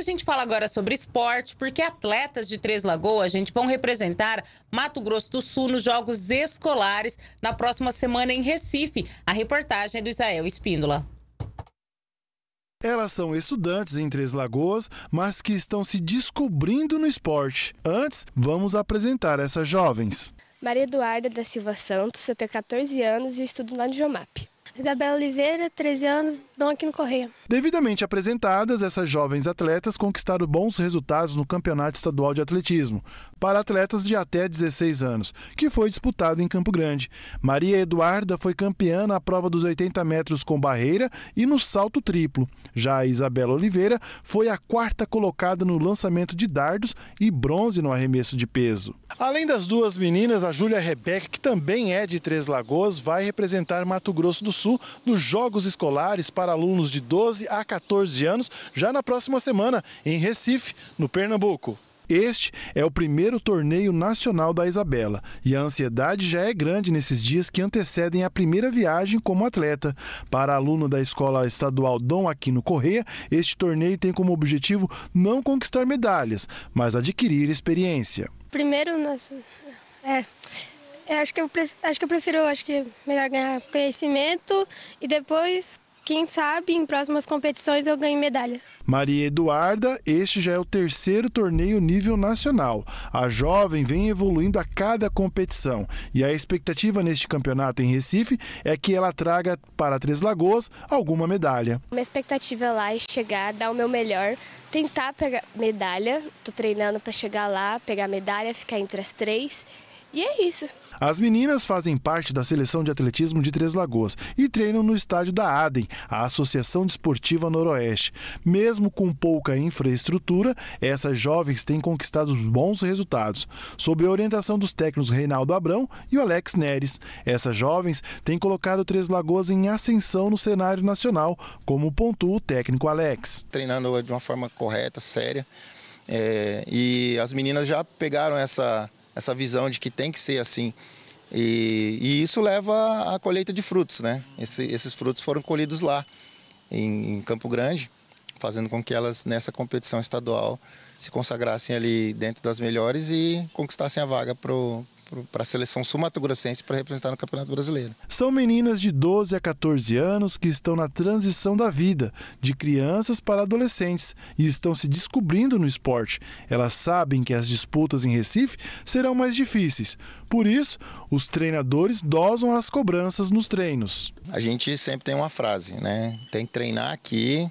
a gente fala agora sobre esporte, porque atletas de Três Lagoas, gente, vão representar Mato Grosso do Sul nos Jogos Escolares na próxima semana em Recife. A reportagem é do Israel Espíndola. Elas são estudantes em Três Lagoas, mas que estão se descobrindo no esporte. Antes, vamos apresentar essas jovens. Maria Eduarda da Silva Santos, eu tenho 14 anos e estudo na Diomap. Isabela Oliveira, 13 anos, Dom Aquino Correia. Devidamente apresentadas, essas jovens atletas conquistaram bons resultados no Campeonato Estadual de Atletismo, para atletas de até 16 anos, que foi disputado em Campo Grande. Maria Eduarda foi campeã na prova dos 80 metros com barreira e no salto triplo. Já a Isabela Oliveira foi a quarta colocada no lançamento de dardos e bronze no arremesso de peso. Além das duas meninas, a Júlia Rebeca, que também é de Três Lagoas, vai representar Mato Grosso do Sul nos Jogos Escolares para alunos de 12 a 14 anos, já na próxima semana, em Recife, no Pernambuco. Este é o primeiro torneio nacional da Isabela e a ansiedade já é grande nesses dias que antecedem a primeira viagem como atleta. Para aluno da Escola Estadual Dom Aquino Correia, este torneio tem como objetivo não conquistar medalhas, mas adquirir experiência. Primeiro, nossa, é, é acho que eu acho que eu prefiro, acho que é melhor ganhar conhecimento e depois quem sabe em próximas competições eu ganho medalha. Maria Eduarda, este já é o terceiro torneio nível nacional. A jovem vem evoluindo a cada competição e a expectativa neste campeonato em Recife é que ela traga para Três Lagoas alguma medalha. Minha expectativa lá é chegar, dar o meu melhor, tentar pegar medalha. Estou treinando para chegar lá, pegar medalha, ficar entre as três e é isso. As meninas fazem parte da seleção de atletismo de Três Lagoas e treinam no estádio da ADEM, a Associação Desportiva Noroeste. Mesmo com pouca infraestrutura, essas jovens têm conquistado bons resultados. Sob a orientação dos técnicos Reinaldo Abrão e o Alex Neres, essas jovens têm colocado Três Lagoas em ascensão no cenário nacional, como pontua o técnico Alex. Treinando de uma forma correta, séria. É, e as meninas já pegaram essa essa visão de que tem que ser assim. E, e isso leva à colheita de frutos, né? Esse, esses frutos foram colhidos lá, em, em Campo Grande, fazendo com que elas, nessa competição estadual, se consagrassem ali dentro das melhores e conquistassem a vaga para o para a seleção sul-mato-grossense para representar no Campeonato Brasileiro. São meninas de 12 a 14 anos que estão na transição da vida, de crianças para adolescentes, e estão se descobrindo no esporte. Elas sabem que as disputas em Recife serão mais difíceis. Por isso, os treinadores dosam as cobranças nos treinos. A gente sempre tem uma frase, né? Tem que treinar aqui,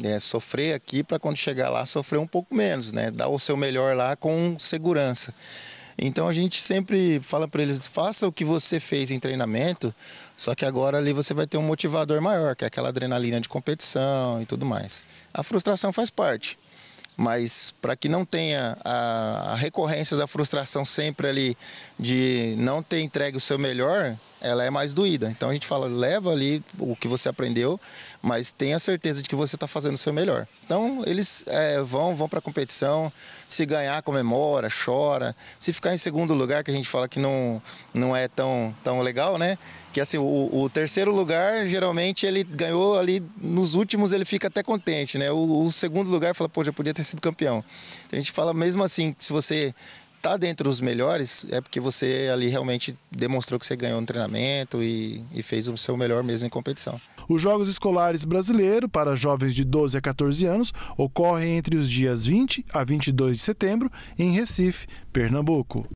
é, sofrer aqui para quando chegar lá sofrer um pouco menos, né? Dar o seu melhor lá com segurança. Então a gente sempre fala para eles: faça o que você fez em treinamento, só que agora ali você vai ter um motivador maior, que é aquela adrenalina de competição e tudo mais. A frustração faz parte, mas para que não tenha a, a recorrência da frustração sempre ali de não ter entregue o seu melhor, ela é mais doída. Então a gente fala, leva ali o que você aprendeu, mas tenha certeza de que você está fazendo o seu melhor. Então eles é, vão, vão para a competição, se ganhar comemora, chora, se ficar em segundo lugar que a gente fala que não, não é tão, tão legal, né? Que assim o, o terceiro lugar geralmente ele ganhou ali nos últimos ele fica até contente, né? O, o segundo lugar fala, pô, já podia ter sido campeão. Então, a gente fala mesmo assim, se você tá dentro dos melhores é porque você ali realmente demonstrou que você ganhou no treinamento e, e fez o seu melhor mesmo em competição. Os Jogos Escolares Brasileiro para jovens de 12 a 14 anos ocorrem entre os dias 20 a 22 de setembro em Recife, Pernambuco.